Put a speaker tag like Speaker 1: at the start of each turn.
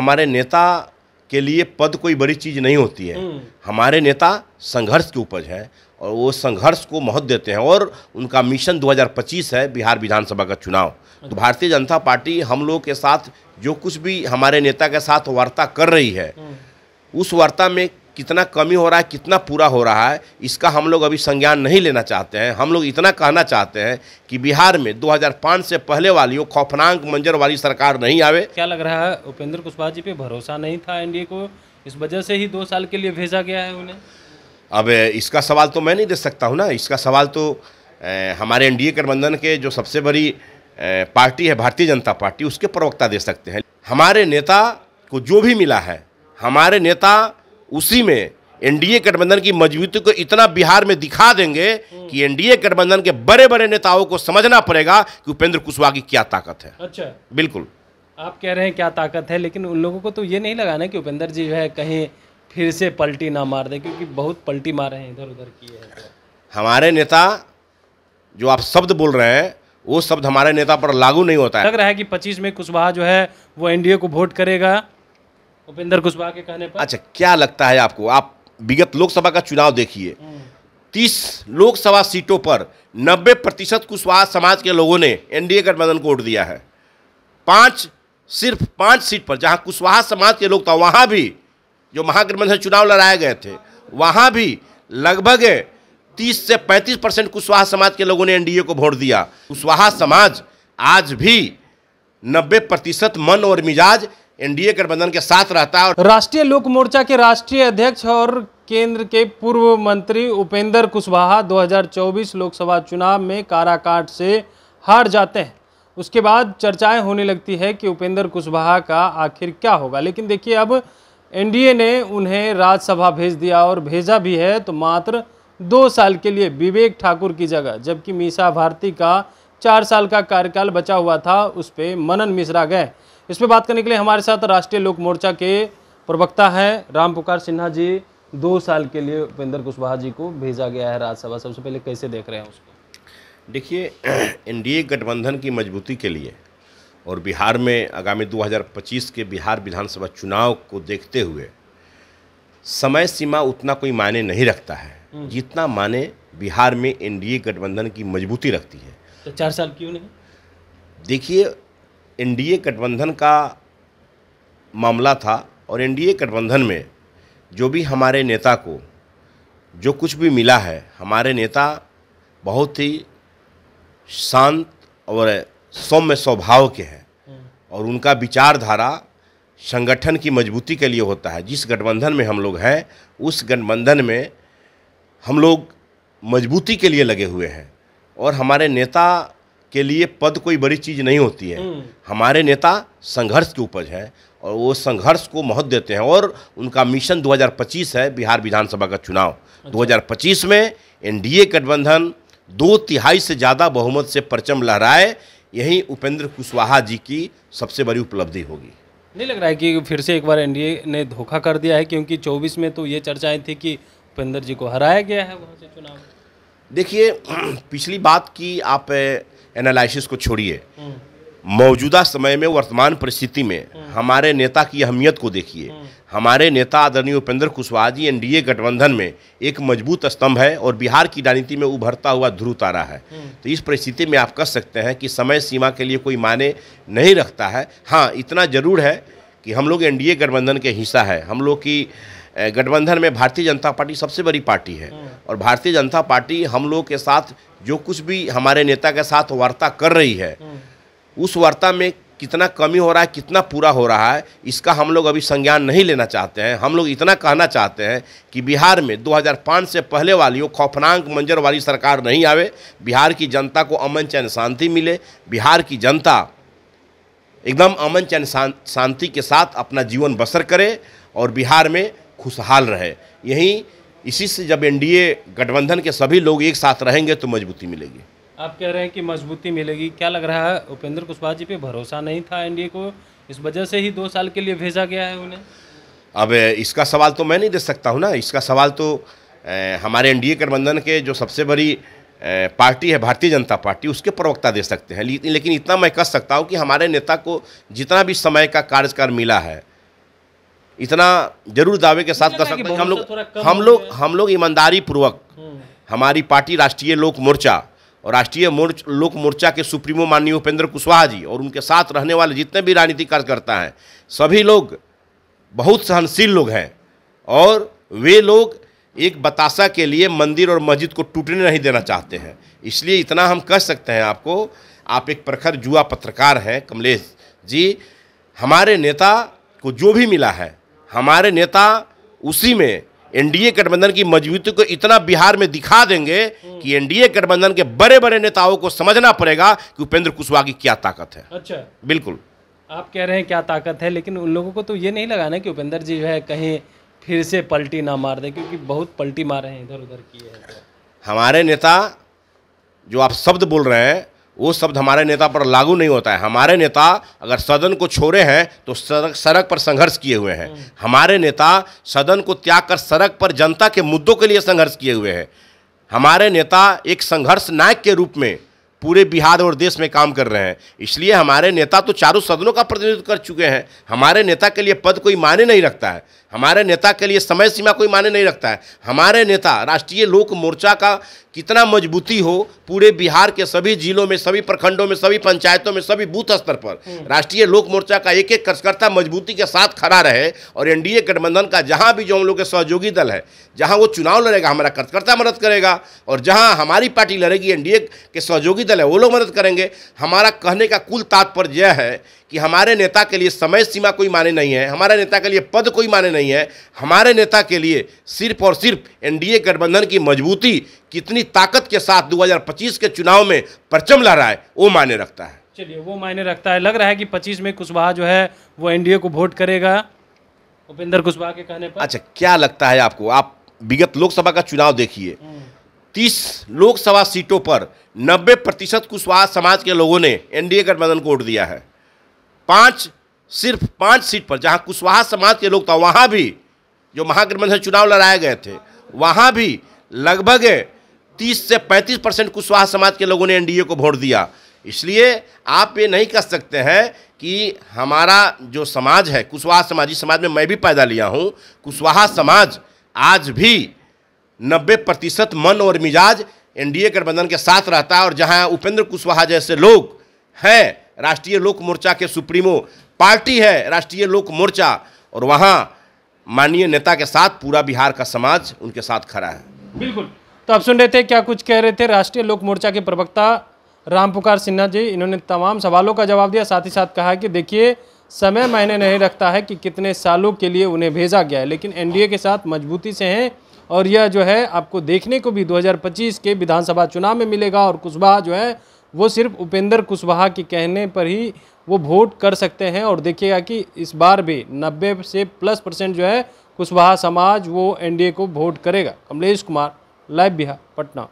Speaker 1: हमारे नेता के लिए पद कोई बड़ी चीज़ नहीं होती है हम्म। हमारे नेता संघर्ष की उपज है और वो संघर्ष को महत्व देते हैं और उनका मिशन 2025 है बिहार विधानसभा का चुनाव तो अच्छा। भारतीय जनता पार्टी हम लोगों के साथ जो कुछ भी हमारे नेता के साथ वार्ता कर रही है हम्म। उस वार्ता में कितना कमी हो रहा है कितना पूरा हो रहा है इसका हम लोग अभी संज्ञान नहीं लेना चाहते हैं हम लोग इतना कहना चाहते हैं कि बिहार में 2005 से पहले वाली वो खौफनाक मंजर वाली सरकार नहीं आवे
Speaker 2: क्या लग रहा है उपेंद्र कुशवाहा जी पे भरोसा नहीं था एनडीए को इस वजह से ही दो साल के लिए भेजा गया है उन्हें
Speaker 1: अब इसका सवाल तो मैं नहीं दे सकता हूँ ना इसका सवाल तो हमारे एनडीए गठबंधन के जो सबसे बड़ी पार्टी है भारतीय जनता पार्टी उसके प्रवक्ता दे सकते हैं हमारे नेता को जो भी मिला है हमारे नेता उसी में एनडीए गठबंधन की मजबूती को इतना बिहार में दिखा देंगे कि एनडीए गठबंधन के बड़े बड़े नेताओं को समझना पड़ेगा कि उपेंद्र कुशवाहा की क्या ताकत है अच्छा बिल्कुल
Speaker 2: आप कह रहे हैं क्या ताकत है लेकिन उन लोगों को तो ये नहीं लगा ना कि उपेंद्र जी जो है कहीं फिर से पलटी ना मार दे क्योंकि बहुत पलटी मार रहे हैं इधर उधर की है
Speaker 1: हमारे नेता जो आप शब्द बोल रहे हैं वो शब्द हमारे नेता पर लागू नहीं होता है लग
Speaker 2: रहा है कि 25 में कुशवाहा जो है वो एनडीए को वोट करेगा उपेंद्र कुशवाहा के कहने पर
Speaker 1: अच्छा क्या लगता है आपको आप विगत लोकसभा का चुनाव देखिए तीस लोकसभा सीटों पर नब्बे प्रतिशत कुशवाहा समाज के लोगों ने एनडीए गठबंधन को वोट दिया है पांच सिर्फ पांच सीट पर जहां कुशवाहा समाज के लोग था वहां भी जो महागठबंधन चुनाव लड़ाए गए थे वहां भी लगभग तीस से पैंतीस परसेंट कुशवाहा समाज के लोगों ने एनडीए को वोट दिया कुशवाहा समाज आज भी नब्बे प्रतिशत मन और मिजाज एनडीए गठबंधन के साथ रहता
Speaker 2: है राष्ट्रीय लोक मोर्चा के राष्ट्रीय अध्यक्ष और केंद्र के पूर्व मंत्री उपेंद्र कुशवाहा 2024 लोकसभा चुनाव में काराकाट से हार जाते हैं उसके बाद चर्चाएं होने लगती है कि उपेंद्र कुशवाहा का आखिर क्या होगा लेकिन देखिए अब एनडीए ने उन्हें राज्यसभा भेज दिया और भेजा भी है तो मात्र दो साल के लिए विवेक ठाकुर की जगह जबकि मीसा भारती का चार साल का कार्यकाल बचा हुआ था उस पर मनन मिश्रा गए इस पर बात करने के लिए हमारे साथ राष्ट्रीय लोक मोर्चा के प्रवक्ता हैं राम पुकार सिन्हा जी दो साल के लिए उपेंद्र कुशवाहा जी को भेजा गया है राज्यसभा सबसे पहले कैसे देख रहे हैं उसको देखिए एनडीए
Speaker 1: गठबंधन की मजबूती के लिए और बिहार में आगामी 2025 के बिहार विधानसभा चुनाव को देखते हुए समय सीमा उतना कोई मायने नहीं रखता है हम्म। जितना माने बिहार में एनडीए गठबंधन की मजबूती रखती है
Speaker 2: तो चार साल क्यों नहीं
Speaker 1: देखिए एनडीए गठबंधन का मामला था और एनडीए गठबंधन में जो भी हमारे नेता को जो कुछ भी मिला है हमारे नेता बहुत ही शांत और सौम्य स्वभाव के हैं हम्म। और उनका विचारधारा संगठन की मजबूती के लिए होता है जिस गठबंधन में हम लोग हैं उस गठबंधन में हम लोग मजबूती के लिए लगे हुए हैं और हमारे नेता के लिए पद कोई बड़ी चीज़ नहीं होती है हम्म। हमारे नेता संघर्ष की उपज है और वो संघर्ष को महत्व देते हैं और उनका मिशन 2025 है बिहार विधानसभा का चुनाव अच्छा। 2025 में एनडीए गठबंधन दो तिहाई से ज़्यादा बहुमत से परचम लहराए यही उपेंद्र कुशवाहा जी की सबसे बड़ी उपलब्धि होगी
Speaker 2: नहीं लग रहा है कि फिर से एक बार एनडीए ने धोखा कर दिया है क्योंकि 24 में तो ये चर्चाएं थी कि उपेंद्र जी को हराया गया है वहाँ से चुनाव देखिए पिछली बात की आप एनालिसिस
Speaker 1: को छोड़िए मौजूदा समय में वर्तमान परिस्थिति में हमारे नेता की अहमियत को देखिए हमारे नेता आदरणीय उपेंद्र कुशवाहा जी एनडीए गठबंधन में एक मजबूत स्तंभ है और बिहार की राजनीति में उभरता हुआ ध्रुव तारा है तो इस परिस्थिति में आप कह सकते हैं कि समय सीमा के लिए कोई माने नहीं रखता है हाँ इतना जरूर है कि हम लोग एनडीए गठबंधन के हिस्सा है हम लोग की गठबंधन में भारतीय जनता पार्टी सबसे बड़ी पार्टी है और भारतीय जनता पार्टी हम लोग के साथ जो कुछ भी हमारे नेता के साथ वार्ता कर रही है उस वार्ता में कितना कमी हो रहा है कितना पूरा हो रहा है इसका हम लोग अभी संज्ञान नहीं लेना चाहते हैं हम लोग इतना कहना चाहते हैं कि बिहार में 2005 से पहले वाली वो खौफनाक मंजर वाली सरकार नहीं आवे बिहार की जनता को अमन चैन शांति मिले बिहार की जनता एकदम अमन चैन शांति के साथ अपना जीवन बसर करे और बिहार में खुशहाल रहे यही इसी से जब एनडीए गठबंधन के सभी लोग एक साथ रहेंगे तो मजबूती मिलेगी
Speaker 2: आप कह रहे हैं कि मजबूती मिलेगी क्या लग रहा है उपेंद्र कुशवाहा जी पे भरोसा नहीं था एनडीए को इस वजह से ही दो साल के लिए भेजा गया है उन्हें
Speaker 1: अब इसका सवाल तो मैं नहीं दे सकता हूँ ना इसका सवाल तो हमारे एन गठबंधन के जो सबसे बड़ी पार्टी है भारतीय जनता पार्टी उसके प्रवक्ता दे सकते हैं लेकिन इतना मैं कह सकता हूँ कि हमारे नेता को जितना भी समय का कार्यकाल मिला है इतना जरूर दावे के साथ कर सकते हैं हम लोग हम लोग हम लोग ईमानदारी पूर्वक हम्म। हमारी पार्टी राष्ट्रीय लोक मोर्चा और राष्ट्रीय मोर्च लोक मोर्चा के सुप्रीमो माननीय उपेंद्र कुशवाहा जी और उनके साथ रहने वाले जितने भी राजनीतिक कार्यकर्ता हैं सभी लोग बहुत सहनशील लोग हैं और वे लोग एक बताशा के लिए मंदिर और मस्जिद को टूटने नहीं देना चाहते हैं इसलिए इतना हम कह सकते हैं आपको आप एक प्रखर जुआ पत्रकार हैं कमलेश जी हमारे नेता को जो भी मिला है हमारे नेता उसी में एनडीए गठबंधन की मजबूती को इतना बिहार में दिखा देंगे कि एनडीए गठबंधन के बड़े बड़े नेताओं को समझना पड़ेगा कि उपेंद्र कुशवाहा की क्या ताकत है अच्छा बिल्कुल
Speaker 2: आप कह रहे हैं क्या ताकत है लेकिन उन लोगों को तो ये नहीं लगा ना कि उपेंद्र जी जो है कहीं फिर से पलटी ना मार दें क्योंकि बहुत पलटी मार रहे हैं इधर उधर की है
Speaker 1: हमारे नेता जो आप शब्द बोल रहे हैं वो शब्द हमारे नेता पर लागू नहीं होता है हमारे नेता अगर सदन को छोड़े हैं तो सड़क सड़क पर संघर्ष किए हुए हैं हमारे नेता सदन को त्याग कर सड़क पर जनता के मुद्दों के लिए संघर्ष किए हुए हैं हमारे नेता एक संघर्ष नायक के रूप में पूरे बिहार और देश में काम कर रहे हैं इसलिए हमारे नेता तो चारों सदनों का प्रतिनिधित्व कर चुके हैं हमारे नेता के लिए पद कोई माने नहीं रखता है हमारे नेता के लिए समय सीमा कोई माने नहीं रखता है हमारे नेता राष्ट्रीय लोक मोर्चा का कितना मजबूती हो पूरे बिहार के सभी जिलों में सभी प्रखंडों में सभी पंचायतों में सभी बूथ स्तर पर हम्म। राष्ट्रीय लोक मोर्चा का एक एक कार्यकर्ता मजबूती के साथ खड़ा रहे और एनडीए गठबंधन का जहां भी जो हम लोग के सहयोगी दल है जहां वो चुनाव लड़ेगा हमारा कार्यकर्ता मदद करेगा और जहां हमारी पार्टी लड़ेगी एन के सहयोगी दल है वो लोग मदद करेंगे हमारा कहने का कुल तात्पर्य है कि हमारे नेता के लिए समय सीमा कोई माने नहीं है हमारे नेता के लिए पद कोई माने नहीं है हमारे नेता के लिए सिर्फ और सिर्फ एनडीए गठबंधन की मजबूती कितनी ताकत के साथ 2025 के चुनाव में परचम रहा है वो मायने रखता है
Speaker 2: चलिए वो मायने रखता है लग रहा है कि पच्चीस में कुशवाहा जो है वो एनडीए को वोट करेगा उपेंद्र कुशवाहा के कहने पर
Speaker 1: अच्छा क्या लगता है आपको आप विगत लोकसभा का चुनाव देखिए हम्म। तीस लोकसभा सीटों पर नब्बे प्रतिशत कुशवाहा समाज के लोगों ने एनडीए गठबंधन को वोट दिया है पांच सिर्फ पांच सीट पर जहां कुशवाहा समाज के लोग था वहां भी जो महागठबंधन चुनाव लड़ाए गए थे वहां भी लगभग 30 से 35 परसेंट कुशवाहा समाज के लोगों ने एनडीए को वोट दिया इसलिए आप ये नहीं कह सकते हैं कि हमारा जो समाज है कुशवाहा समाज इस समाज में मैं भी पैदा लिया हूँ कुशवाहा समाज आज भी नब्बे प्रतिशत मन और मिजाज एनडीए गठबंधन के साथ रहता है और जहाँ उपेंद्र कुशवाहा जैसे लोग हैं राष्ट्रीय लोक मोर्चा के सुप्रीमो पार्टी है राष्ट्रीय लोक मोर्चा और वहाँ माननीय नेता के साथ पूरा बिहार का समाज उनके साथ खड़ा है
Speaker 2: बिल्कुल तो आप सुन रहे थे क्या कुछ कह रहे थे राष्ट्रीय लोक मोर्चा के प्रवक्ता राम पुकार सिन्हा जी इन्होंने तमाम सवालों का जवाब दिया साथ ही साथ कहा कि देखिए समय मायने नहीं रखता है कि कितने सालों के लिए उन्हें भेजा गया है लेकिन एनडीए के साथ मजबूती से हैं और यह जो है आपको देखने को भी 2025 के विधानसभा चुनाव में मिलेगा और कुशवाहा जो है वो सिर्फ उपेंद्र कुशवाहा के कहने पर ही वो वोट कर सकते हैं और देखिएगा कि इस बार भी 90 से प्लस परसेंट जो है कुशवाहा समाज वो एनडीए को वोट करेगा कमलेश कुमार लाइव बिहार पटना